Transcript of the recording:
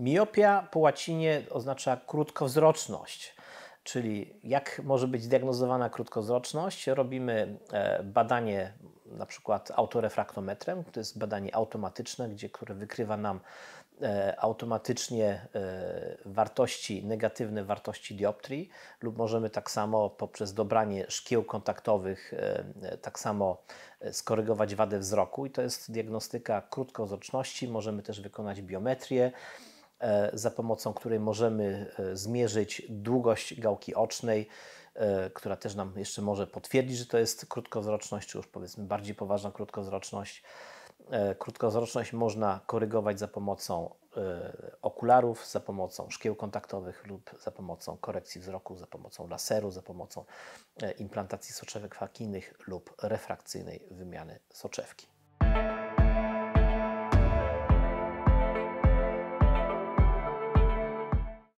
Miopia po łacinie oznacza krótkowzroczność, czyli jak może być diagnozowana krótkowzroczność? Robimy e, badanie na przykład autorefraktometrem, to jest badanie automatyczne, gdzie, które wykrywa nam e, automatycznie e, wartości, negatywne wartości dioptrii, lub możemy tak samo poprzez dobranie szkieł kontaktowych, tak samo skorygować wadę wzroku, i to jest diagnostyka krótkowzroczności. Możemy też wykonać biometrię. E, za pomocą której możemy e, zmierzyć długość gałki ocznej, e, która też nam jeszcze może potwierdzić, że to jest krótkowzroczność, czy już powiedzmy bardziej poważna krótkowzroczność. Krótkowzroczność można korygować za pomocą okularów, za pomocą szkieł kontaktowych lub za pomocą korekcji wzroku, za pomocą laseru, za pomocą implantacji soczewek fakijnych lub refrakcyjnej wymiany soczewki.